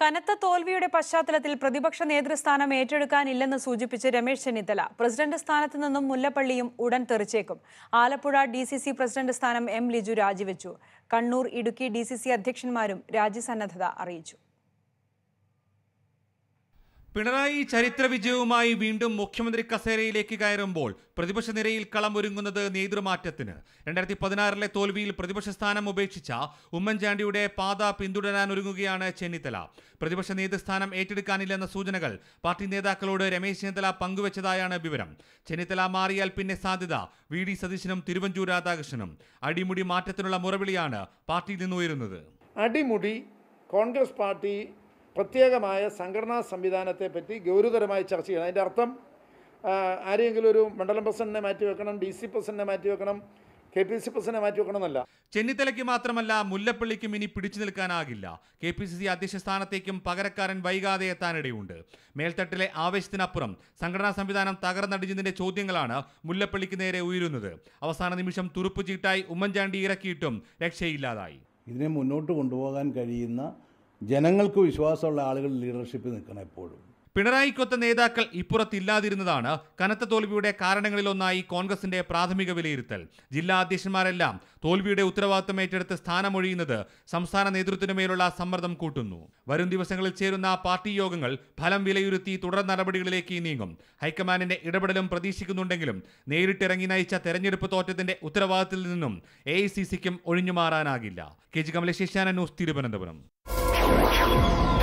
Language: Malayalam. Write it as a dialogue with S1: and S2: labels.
S1: കനത്ത തോൽവിയുടെ പശ്ചാത്തലത്തിൽ പ്രതിപക്ഷ നേതൃസ്ഥാനം ഏറ്റെടുക്കാനില്ലെന്ന് സൂചിപ്പിച്ച് രമേശ് ചെന്നിത്തല പ്രസിഡന്റ് സ്ഥാനത്ത് നിന്നും മുല്ലപ്പള്ളിയും ഉടൻ തെറിച്ചേക്കും ആലപ്പുഴ ഡി പ്രസിഡന്റ് സ്ഥാനം എം ലിജു രാജിവെച്ചു കണ്ണൂർ ഇടുക്കി ഡി അധ്യക്ഷന്മാരും രാജ്യസന്നദ്ധത അറിയിച്ചു
S2: പിണറായി ചരിത്ര വിജയവുമായി വീണ്ടും മുഖ്യമന്ത്രി കസേരയിലേക്ക് കയറുമ്പോൾ പ്രതിപക്ഷ നിരയിൽ കളം ഒരുങ്ങുന്നത് നേതൃമാറ്റത്തിന് രണ്ടായിരത്തി പതിനാറിലെ തോൽവിയിൽ പ്രതിപക്ഷ സ്ഥാനം ഉപേക്ഷിച്ച ഉമ്മൻചാണ്ടിയുടെ പാത പിന്തുടരാൻ ഒരുങ്ങുകയാണ് ചെന്നിത്തല പ്രതിപക്ഷ നേതൃസ്ഥാനം ഏറ്റെടുക്കാനില്ലെന്ന സൂചനകൾ പാർട്ടി നേതാക്കളോട് രമേശ് ചെന്നിത്തല പങ്കുവച്ചതായാണ് വിവരം ചെന്നിത്തല മാറിയാൽ പിന്നെ സാധ്യത വി ഡി സതീശനും തിരുവഞ്ചൂർ രാധാകൃഷ്ണനും അടിമുടി മാറ്റത്തിനുള്ള മുറവിളിയാണ് പാർട്ടിയിൽ നിന്നുയരുന്നത്
S3: അടിമുടി കോൺഗ്രസ് പാർട്ടി പ്രത്യേകമായ സംഘടനാ സംവിധാനത്തെപ്പറ്റി ഗൗരവതരമായി ചർച്ച ചെയ്യണം അതിൻ്റെ അർത്ഥം ആരെങ്കിലും ഒരു മണ്ഡലം പ്രസിഡന്റിനെ മാറ്റിവെക്കണം ഡി സി പ്രസിഡന്റിനെ മാറ്റിവെക്കണം കെ പി സി പ്രസിഡന്റിനെ
S2: എന്നല്ല ചെന്നിത്തലയ്ക്ക് മാത്രമല്ല മുല്ലപ്പള്ളിക്കും ഇനി പിടിച്ചു നിൽക്കാനാകില്ല കെ പി സി സി അധ്യക്ഷ സ്ഥാനത്തേക്കും പകരക്കാരൻ വൈകാതെ എത്താനിടയുണ്ട് മേൽത്തട്ടിലെ ആവേശത്തിനപ്പുറം സംഘടനാ സംവിധാനം തകർന്നടിഞ്ഞതിന്റെ ചോദ്യങ്ങളാണ് മുല്ലപ്പള്ളിക്ക് നേരെ ഉയരുന്നത് അവസാന നിമിഷം തുറുപ്പ് ചീട്ടായി ഉമ്മൻചാണ്ടി ഇറക്കിയിട്ടും രക്ഷയില്ലാതായി
S4: ഇതിനെ മുന്നോട്ട് കൊണ്ടുപോകാൻ കഴിയുന്ന ജനങ്ങൾക്ക് വിശ്വാസമുള്ള ആളുകൾ ലീഡർഷിപ്പിൽ നിൽക്കണം എപ്പോഴും
S2: പിണറായിക്കൊത്ത നേതാക്കൾ ഇപ്പുറത്തില്ലാതിരുന്നതാണ് കനത്ത തോൽവിയുടെ കാരണങ്ങളിലൊന്നായി കോൺഗ്രസിന്റെ പ്രാഥമിക വിലയിരുത്തൽ ജില്ലാ അധ്യക്ഷന്മാരെല്ലാം തോൽവിയുടെ ഉത്തരവാദിത്തം ഏറ്റെടുത്ത് സ്ഥാനമൊഴിയുന്നത് സംസ്ഥാന നേതൃത്വത്തിനുമേലുള്ള സമ്മർദ്ദം കൂട്ടുന്നു വരും ദിവസങ്ങളിൽ ചേരുന്ന പാർട്ടി യോഗങ്ങൾ ഫലം വിലയിരുത്തി തുടർ നടപടികളിലേക്ക് നീങ്ങും ഹൈക്കമാൻഡിന്റെ ഇടപെടലും പ്രതീക്ഷിക്കുന്നുണ്ടെങ്കിലും നേരിട്ടിറങ്ങി നയിച്ച തെരഞ്ഞെടുപ്പ് തോറ്റത്തിന്റെ ഉത്തരവാദിത്തത്തിൽ നിന്നും എ ഐ സി സിക്കും ഒഴിഞ്ഞുമാറാനാകില്ല K G Kamalesh news Thiruvananthapuram
S1: Thank you.